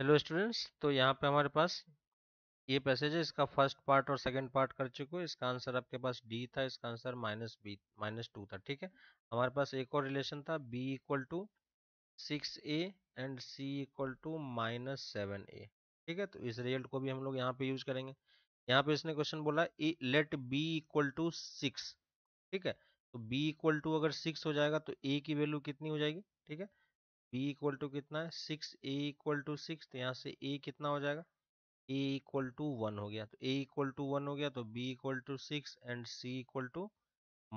hello students तो यहाँ पे हमारे पास ये पैसेज है इसका फर्स्ट पार्ट और सेकंड पार्ट कर चुके हैं इसका आंसर आपके पास डी था इसका answer minus B minus two था ठीक है हमारे पास एक और रिलेशन था B equal to six A and C equal to minus seven A ठीक है तो इस रिजल्ट को भी हम लोग यहाँ पे यूज करेंगे यहाँ पे इसने क्वेश्चन बोला A let B equal to six ठीक है तो बी इक्वल टू अगर सिक्स हो जाएगा तो ए की वैल्यू कितनी हो जाएगी ठीक है बी इक्वल टू कितना है six A equal to six तो यहाँ से ए कितना हो जाएगा ए इक्वल टू वन हो गया तो ए इक्वल टू वन हो गया तो B equal to six and C equal to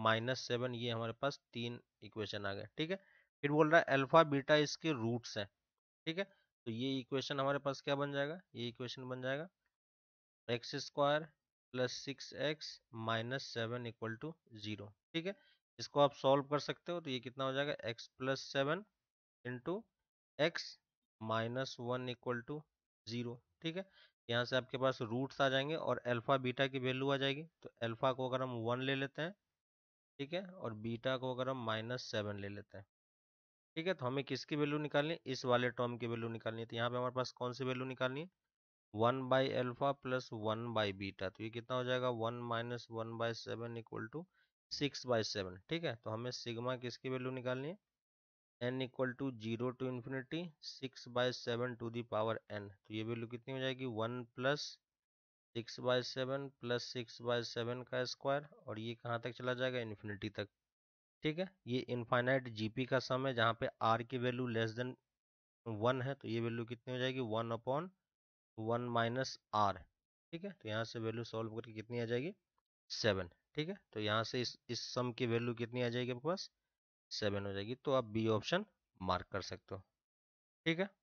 minus seven ये हमारे पास तीन इक्वेशन आ गए ठीक है फिर बोल रहा है अल्फा बीटा इसके रूट्स हैं ठीक है तो ये इक्वेशन हमारे पास क्या बन जाएगा ये इक्वेशन बन जाएगा X square plus six X minus seven equal to zero ठीक है इसको आप सॉल्व कर सकते हो तो ये कितना हो जाएगा X plus seven into X minus one equal to zero ठीक है यहाँ से आपके पास रूट्स आ जाएंगे और अल्फ़ा बीटा की वैल्यू आ जाएगी तो अल्फ़ा को अगर हम वन ले लेते हैं ठीक है और बीटा को अगर हम माइनस सेवन ले लेते हैं ठीक है तो हमें किसकी वैल्यू निकालनी इस वाले टर्म की वैल्यू निकालनी है तो यहाँ पे हमारे पास कौन सी वैल्यू निकालनी है one by alpha plus one by beta तो ये कितना हो जाएगा one minus one by seven equal to six by seven ठीक है तो हमें सिग्मा किसकी वैल्यू निकालनी है N equal to zero to infinity six by seven to the power N तो ये वैल्यू कितनी हो जाएगी one plus six by seven plus six by seven का स्क्वायर और ये कहाँ तक चला जाएगा इन्फिनिटी तक ठीक है ये इनफाइनाइट जीपी का सम है जहाँ पे आर की वैल्यू लेस देन वन है तो ये वैल्यू कितनी हो जाएगी one upon one minus R ठीक है तो यहाँ से वैल्यू सॉल्व करके कितनी आ जाएगी सेवन ठीक है तो यहाँ से इस इस सम की वैल्यू कितनी आ जाएगी आपके पास सेवन हो जाएगी तो आप बी ऑप्शन मार्क कर सकते हो ठीक है